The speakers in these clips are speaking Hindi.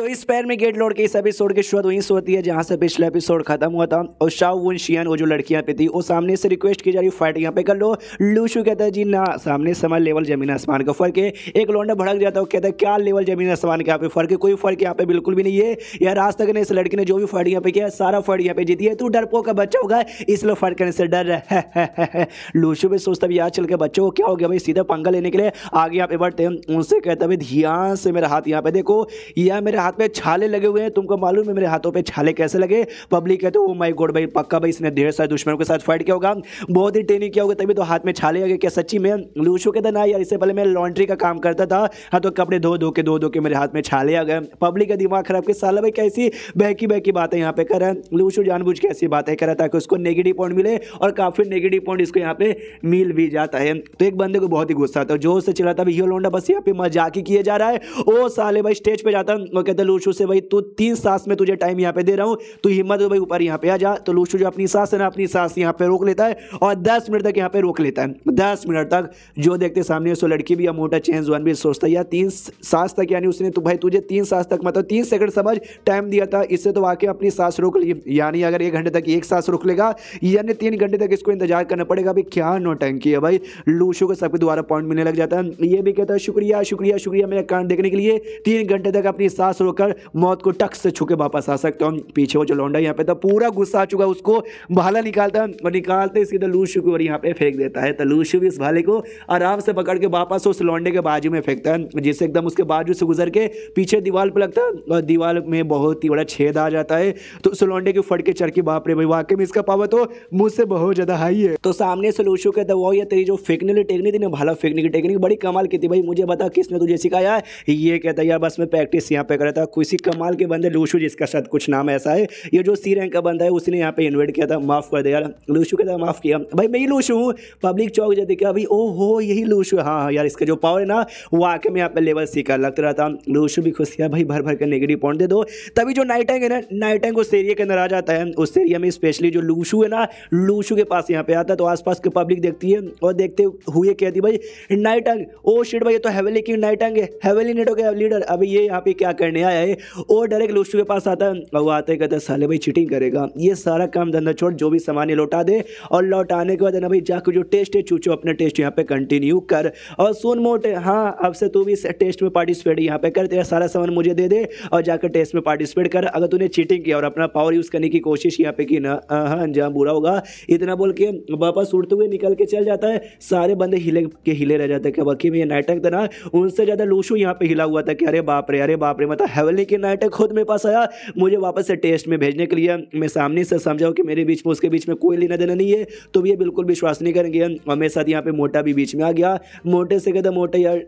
तो इस पैर में गेट लौट के इस एपिसोड की शुरुआत वहीं से होती है जहाँ से पिछला एपिसोड खत्म हुआ था और शाह वुन शियन वो जो लड़कियाँ पे थी वो सामने से रिक्वेस्ट की जा रही फाइट यहाँ पे कर लो लूशू कहता है जी ना सामने समय लेवल जमीन आसमान का फर्क है एक लौंडा भड़क जाता है कहता है क्या लेवल जमीन आसमान का यहाँ पे फर्क है कोई फर्क यहाँ पे बिल्कुल भी नहीं है या आज तक ने इस लड़की ने जो भी फर्ट यहाँ पे किया सारा फर्ट यहाँ पे जीती है तू डरपो का बच्चा होगा इसलिए फर्ट करने से डर है लूशू भी सोचता भी यार चल के बच्चों को क्या हो गया भाई सीधा पंगा लेने के लिए आगे यहाँ पे बढ़ते हैं उनसे कहता है ध्यान से मेरा हाथ यहाँ पे देखो यह मेरा हाथ पे छाले लगे हुए हैं तुमको मालूम है मेरे हाथों पे छाले कैसे लगे पब्लिक कहते हो माई गोड भाई पक्का भाई इसने ढेर सारे दुश्मनों के साथ फाइट किया होगा बहुत ही ट्रेनिंग किया होगा तभी तो हाथ में छाले लगे क्या सच्ची में लूचो कहता ना यार इससे पहले मैं लॉन्ड्री का काम करता था हाँ तो कपड़े धो धो के धो धो के मेरे हाथ में छाले आ गए पब्लिक का दिमाग खराब के साल भाई कैसी बहकी बहकी बातें यहाँ पे करें रहा जानबूझ के ऐसी बातें कर ताकि उसको नेगेटिव पॉइंट मिले और काफ़ी नेगेटिव पॉइंट इसको यहाँ पे मिल भी जाता है तो एक बंदे को बहुत ही गुस्सा था है जोर से चिल्लाता है हीरो लौंडा बस यहाँ पे मजाक ही किया जा रहा है ओ साले भाई स्टेज पे जाता है लूशू से भाई तू तीन सांस में तुझे टाइम यहाँ पे दे रहा हूँ तो हिम्मत भाई ऊपर यहाँ पे आ जा तो लूशू जो अपनी सांस है ना अपनी सांस यहाँ पे रोक लेता है और दस मिनट तक यहाँ पे रोक लेता है दस मिनट तक जो देखते सामने सो लड़की भी या मोटा चेंज वन भी सोचता है यार तीन सांस तक यानी उसने तो भाई तुझे तीन सांस तक मतलब तीन सेकंड समझ टाइम दिया था इससे तो वाकई अपनी सांस रोक ली यानी अगर एक घंटे तक एक सांस रोक लेगा यानी तीन घंटे तक इसको इंतजार करना पड़ेगा भाई क्या नो टैंकी है भाई लूशू को सबके द्वारा पॉइंट मिलने लग जाता है ये भी कहता है शुक्रिया शुक्रिया शुक्रिया मेरा कांड देखने के लिए तीन घंटे तक अपनी सांस रोककर मौत को टक से छुके वापस आ सकते हो पीछे वो जो लौंडा यहाँ पे था तो पूरा गुस्सा आ चुका है उसको भाला निकालता है और निकालते इसकी तलूशु को और यहाँ पे फेंक देता है तलूशु तो भी इस भाले को आराम से पकड़ के वापस उस लौंडे के बाजू में फेंकता है जिससे एकदम उसके बाजू से गुजर के पीछे दीवार पर लगता है और दीवार में बहुत ही बड़ा छेद आ जाता है तो उस लौंडे के फटके चढ़ के बाप रे भाई वाकई में इसका पावर तो मुझसे बहुत ज़्यादा हाई है तो सामने से लूशु कहता वो या तेरी जो फेंकने वाली टेक्निक थी ना भाला फेंकने की टेक्निक बड़ी कमाल की थी भाई मुझे बता किसने तुझे सिखाया ये कहता यार बस मैं प्रैक्टिस यहाँ पे कर रहा था किसी कमाल के बंदे लूशु जिसका शायद कुछ नाम ऐसा है ये जो सी रैंक का बंदा है उसने यहाँ पे इन्वाइट किया था माफ़ कर दिया लूशु के था माफ़ किया भाई मैं ही लूशू हूँ पब्लिक चौक जाते क्या अभी ओ हो यही लूशू हाँ, हाँ यार इसका जो पावर है ना वो आके मैं यहाँ पर लेवल सीखा लग रहा था लूशू भी खुश किया भाई भर भर के नेगेटिव पॉइंट दे दो तभी जो नाइट टैंक है ना नाइट टैंक उस एरिया के अंदर आ जाता है उस एरिया में स्पेशली जो लूशु है ना लूशू के पास यहाँ पे आता तो आसपास की पब्लिक देखती है और देखते हुए कहती भाई नाइट टैंक ओ शिट भाई तो हैवेली की नाइट टैंक है हैवेली नेटो के लीडर अभी ये यहाँ पे क्या करने आया है और डायरेक्ट लोस्टू के पास आता है वो आते कहते हैं साले भाई चीटिंग करेगा ये सारा काम धंधा छोड़ जो भी सामान लौटा दे और लौटाने के बाद ना भाई जाकर जो टेस्ट है चूचो अपना टेस्ट यहाँ पे कंटिन्यू कर और सुन मोट हाँ अब से तू भी टेस्ट में पार्टिसिपेट यहाँ पे कर तेरा सारा सामान मुझे दे दे और जाकर टेस्ट में पार्टिसिपेट कर अगर तूने चीटिंग किया और अपना पावर यूज़ करने की कोशिश यहाँ पे की ना हाँ जहाँ बुरा होगा इतना बोल के वापस उड़ते हुए निकल के चल जाता है सारे बंदे हिले के हिले रह जाते हैं कि वकी में ये नाइटक था ना उनसे ज़्यादा लूशू यहाँ पे हिला हुआ था कि अरे बाप रे अरे बाप रे मतलब हेवली के नाटक खुद मेरे पास आया मुझे वापस से टेस्ट में भेजने के लिए मैं सामने से समझाऊँ कि मेरे बीच में उसके बीच में कोई लेना देना नहीं है तो ये बिल्कुल विश्वास नहीं करेंगे और मेरे साथ यहाँ पे मोटा भी बीच में आ गया मोटे से कहते मोटे यार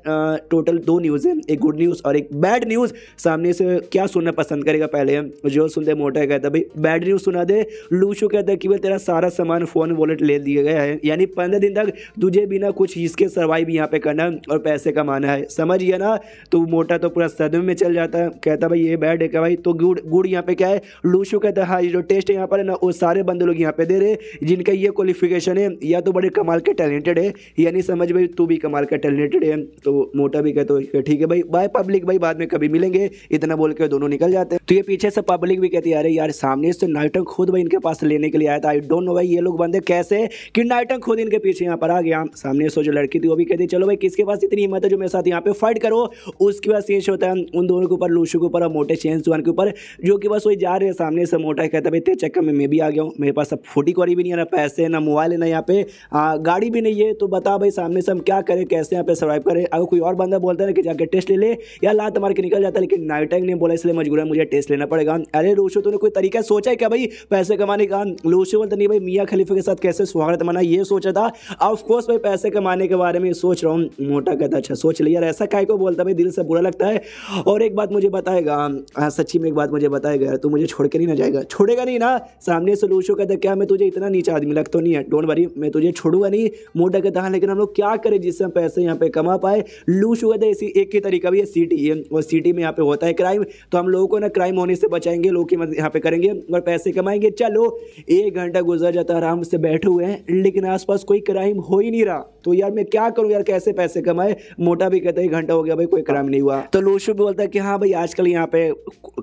टोटल दो न्यूज़ है एक गुड न्यूज़ और एक बैड न्यूज़ सामने से क्या सुनना पसंद करेगा पहले जो सुनते मोटा कहता भाई बैड न्यूज़ सुना दे लूशो कहता कि भाई तेरा सारा सामान फ़ोन वॉलेट ले दिया गया है यानी पंद्रह दिन तक तुझे बिना कुछ इसके सर्वाइव यहाँ पे करना और पैसे कमाना है समझ गया ना तो मोटा तो पूरा सदमे में चल जाता है कहता भाई ये बैड है भाई तो गुड़ गुड़ यहाँ पे क्या है लूशू कहता है हाँ जो टेस्ट है यहाँ पर है ना वो सारे बंदे लोग यहाँ पे दे रहे जिनका ये क्वालिफिकेशन है या तो बड़े कमाल के टैलेंटेड है या नहीं समझ भाई तू भी कमाल का टैलेंटेड है तो मोटा भी कहते हो ठीक है भाई बाय पब्लिक भाई बाद में कभी मिलेंगे इतना बोल के दोनों निकल जाते हैं तो ये पीछे से पब्लिक भी कहती अरे यार सामने से नाइटन खुद भाई इनके पास लेने के लिए आया था आई डोंट नो भाई ये लोग बंदे कैसे कि नाइटन खुद इनके पीछे यहाँ पर आ गया सामने से जो लड़की थी वो भी कहती चलो भाई किसके पास इतनी हिम्मत है जो मेरे साथ यहाँ पे फाइट करो उसके बाद शेष होता है उन दोनों के ऊपर उसी के ऊपर मोटे चेन वन के ऊपर जो कि बस वही जा रहे हैं सामने से मोटा कहता भाई इतने चक्कर में मैं भी आ गया हूँ मेरे पास अब फोटी कौड़ी भी नहीं है ना पैसे ना मोबाइल है ना यहाँ पे गाड़ी भी नहीं है तो बता भाई सामने से हम क्या करें कैसे यहाँ पे सर्वाइव करें अगर कोई और बंदा बोलता है ना कि जाकर टेस्ट ले ले या लात मार के निकल जाता है लेकिन नाइटैंग ने बोला इसलिए मजबूर है मुझे टेस्ट लेना पड़ेगा अरे रोशो तूने कोई तरीका सोचा है क्या भाई पैसे कमाने का लोशो बोलता नहीं भाई मियाँ खलीफे के साथ कैसे स्वागत माना ये सोचा था ऑफकोर्स भाई पैसे कमाने के बारे में सोच रहा हूँ मोटा कहता अच्छा सोच लिया ऐसा काय को बोलता भाई दिल से बुरा लगता है और एक बात मुझे बताएगा हाँ, सच्ची में एक बात मुझे बताएगा तू मुझे छोड़ के नहीं ना जाएगा छोड़ेगा नहीं ना सामने से लूशो कहता क्या मैं तुझे इतना नीचा आदमी लगता नहीं है डोंट वरी मैं तुझे छोड़ूंगा नहीं मोटा कहता हाँ लेकिन हम लोग क्या करें जिससे हम पैसे यहाँ पे कमा पाए लूशो कहते इसी एक ही तरीका भी है सिटी और सिटी में यहाँ पे होता है क्राइम तो हम लोगों को ना क्राइम होने से बचाएंगे लोग की मदद यहाँ पे करेंगे और पैसे कमाएंगे चलो एक घंटा गुजर जाता आराम से बैठे हुए हैं लेकिन आसपास कोई क्राइम हो ही नहीं रहा तो यार मैं क्या करूँ यार कैसे पैसे कमाए मोटा भी कहता है घंटा हो गया भाई कोई क्राइम नहीं हुआ तो लूशो भी बोलता है कि हाँ भाई आजकल यहाँ पे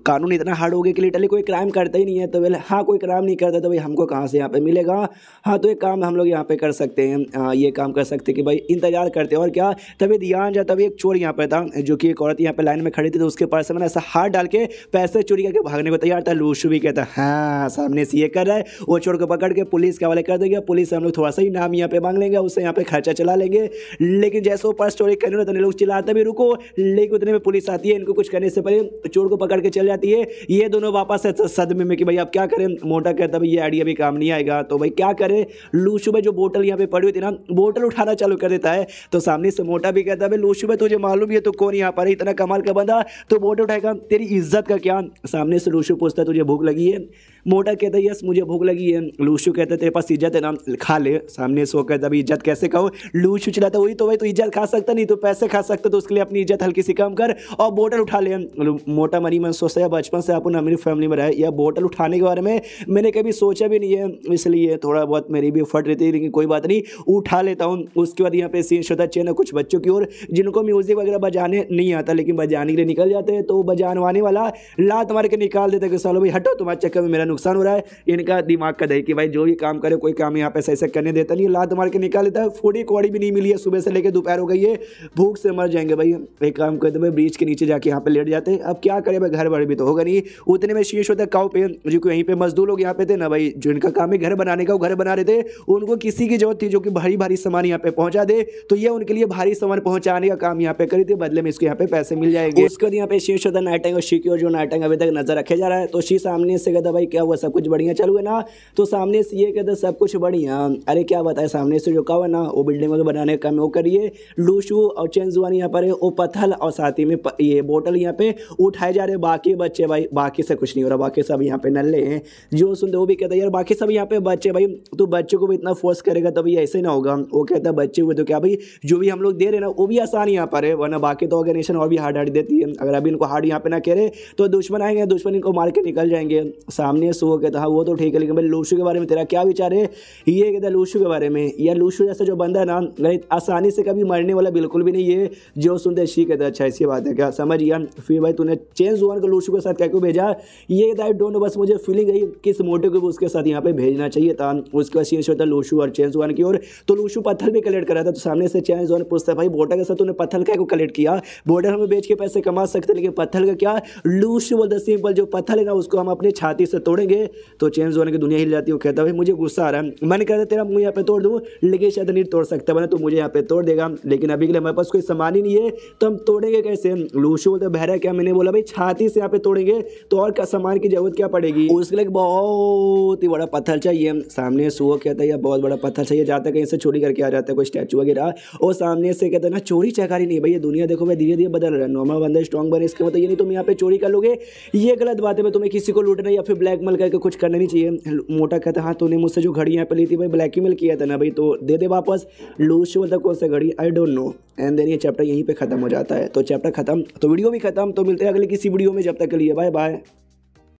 कानून इतना हार्ड हो गया कि लिटरली कोई क्राइम करता ही नहीं है तो बोले हाँ कोई क्राइम नहीं करता तो भाई हमको कहाँ से यहाँ पे मिलेगा हाँ तो एक काम हम लोग यहाँ पे कर सकते हैं आ, ये काम कर सकते हैं कि भाई इंतजार करते हैं और क्या तभी ध्यान जाए तभी एक चोर यहाँ पर था जो कि एक औरत यहाँ पर लाइन में खड़ी थी तो उसके पास से मैंने ऐसा हाथ डाल के पैसे चोरी करके भागने को तैयार था लूशु भी कहता हाँ सामने से ये कर रहा है वो चोर को पकड़ के पुलिस के हवाले कर देगा पुलिस हम लोग थोड़ा सा ही नाम यहाँ पे मांग लेंगे उससे यहाँ पे खर्चा चला लेंगे लेकिन जैसे वो पर्स चोरी करने तो लोग चिल्लाते भी रुको लेकिन उतने में पुलिस आती है इनको कुछ करने से उससे पहले चोर को पकड़ के चल जाती है ये दोनों वापस है सदमे में कि भाई आप क्या करें मोटा कहता भाई ये आइडिया भी काम नहीं आएगा तो भाई क्या करें लूशु में जो बोटल यहाँ पे पड़ी हुई थी ना बोटल उठाना चालू कर देता है तो सामने से मोटा भी कहता है भाई लूशु में तुझे मालूम है तो कौन यहाँ पर इतना कमाल का बंदा तो बोटल उठाएगा तेरी इज्जत का क्या सामने से लूशु पूछता है तुझे भूख लगी है मोटा कहता है यस मुझे भूख लगी है लूशू कहते तेरे पास इज्जत है नाम खा ले सामने सो कहता अभी इज्जत कैसे खाओ लूशू चलाता वही तो भाई तो इज्जत खा सकता नहीं तो पैसे खा सकता तो उसके लिए अपनी इज्जत हल्की सी कम कर और बोटल उठा ले मोटा मरी मन सोचता है बचपन से अपन अमीर फैमिली में रहे या बोटल उठाने के बारे में मैंने कभी सोचा भी नहीं है इसलिए थोड़ा बहुत मेरी भी फट रहती है लेकिन कोई बात नहीं उठा लेता हूँ उसके बाद यहाँ पे सीन शोधा चैनल कुछ बच्चों की ओर जिनको म्यूज़िक वगैरह बजाने नहीं आता लेकिन बजाने के लिए निकल जाते हैं तो बजानवाने वाला लात मार के निकाल देता है कि सालो भाई हटो तुम्हारे चक्कर में मेरा नुकसान हो रहा है इनका दिमाग का दही कि भाई जो भी काम करे कोई काम यहाँ पे सही से करने देता नहीं लात मार के निकाल देता है फोड़ी कौड़ी भी नहीं मिली है सुबह से लेकर दोपहर हो गई है भूख से मर जाएंगे भाई एक काम करते भाई ब्रिज के नीचे जाके यहाँ पे लेट जाते हैं अब क्या करें भाई घर भर भी तो होगा नहीं उतने में शीश होता है काउ पे जो यहीं पर मजदूर लोग यहाँ पे थे ना भाई जो इनका काम है घर बनाने का वो घर बना रहे थे उनको किसी की जरूरत थी जो कि भारी भारी सामान यहाँ पे पहुंचा दे तो ये उनके लिए भारी सामान पहुंचाने का काम यहाँ पे करी थी बदले में इसको यहाँ पे पैसे मिल जाएंगे उसके बाद यहाँ पे शीश होता है नाइटेंग और शिक्योर जो नाइटेंग अभी तक नजर रखे जा रहा है तो शी सामने से कहता भाई क्या हुआ सब कुछ बढ़िया चल हुआ ना तो सामने से ये कहते सब कुछ बढ़िया अरे क्या बताए सामने से जो कहा ना वो बिल्डिंग वगैरह बनाने का काम वो करिए लूशू और चेंजुआन यहाँ पर है वो पत्थल और साथ ही में ये बोटल यहाँ पे उठाए जा रहे बाकी बच्चे भाई बाकी से कुछ नहीं हो रहा बाकी सब यहाँ पे नल्ले हैं जो सुनते वो भी कहते यार बाकी सब यहाँ पे बच्चे भाई तो बच्चे को भी इतना फोर्स करेगा तो ऐसे ना होगा वो कहता बच्चे हुए तो क्या भाई जो भी हम लोग दे रहे ना वो भी आसान यहाँ पर है वरना बाकी तो ऑर्गेनाइजेशन और भी हार्ड हार्ड देती है अगर अभी इनको हार्ड यहाँ पे ना कह रहे तो दुश्मन आएंगे दुश्मन इनको मार के निकल जाएंगे सामने हैं सो के हाँ वो तो ठीक है लेकिन भाई लूशु के बारे में तेरा क्या विचार है ये कहता लूशु के बारे में या लूशु जैसा जो बंदा ना आसानी से कभी मरने वाला बिल्कुल भी नहीं है जो सुनते शी कहता अच्छा ऐसी बात है क्या समझ गया फिर भाई तूने चेंज हुआ को लूशु के साथ क्या क्यों भेजा ये कहता है डोंट बस मुझे फीलिंग आई किस मोटिव को उसके साथ यहाँ पे भेजना चाहिए था उसके बाद शीर्ष होता लूशु और चेंज हुआ की ओर तो लूशु पत्थर भी कलेक्ट कर रहा था तो सामने से चेंज हुआ पूछता भाई बोटा के साथ तूने पत्थर का कलेक्ट किया बोटा हमें बेच के पैसे कमा सकते लेकिन पत्थर का क्या लूशु बोलता सिंपल जो पत्थर है ना उसको हम अपनी छाती से तोड़ तोड़ेंगे तो चेंज होने की दुनिया हिल जाती है वो कहता है मुझे गुस्सा आ रहा है मैंने कहता तेरा मुँह यहाँ पे तोड़ दूँ लेकिन शायद नहीं तोड़ सकता मैंने तो मुझे यहाँ पे तोड़ देगा लेकिन अभी के लिए हमारे पास कोई सामान ही नहीं है तो हम तोड़ेंगे कैसे लूशू बोलते बहरा क्या मैंने बोला भाई छाती से यहाँ पे तोड़ेंगे तो और सामान की जरूरत क्या पड़ेगी उसके लिए बहुत ही बड़ा पत्थर चाहिए सामने सुबह कहता है बहुत बड़ा पत्थर चाहिए जाता है कहीं से चोरी करके आ जाता है कोई स्टैचू वगैरह और सामने से कहते है ना चोरी चकारी नहीं भाई ये दुनिया देखो भाई धीरे धीरे बदल रहा है नॉर्मल बंदा स्ट्रॉन्ग बने इसके मतलब ये नहीं तुम यहाँ पे चोरी कर लोगे ये गलत बात है तुम्हें किसी को लूटना या फिर ब्लैक ब्लैकमेल करके कुछ करना नहीं चाहिए मोटा कहता हाँ तूने मुझसे जो घड़ी यहाँ पे ली थी भाई ब्लैकमेल किया था ना भाई तो दे दे वापस लूज होता तो कौन सा घड़ी I don't know and then ये चैप्टर यहीं पर खत्म हो जाता है तो चैप्टर खत्म तो वीडियो भी खत्म तो मिलते हैं अगले किसी वीडियो में जब तक के लिए बाय बाय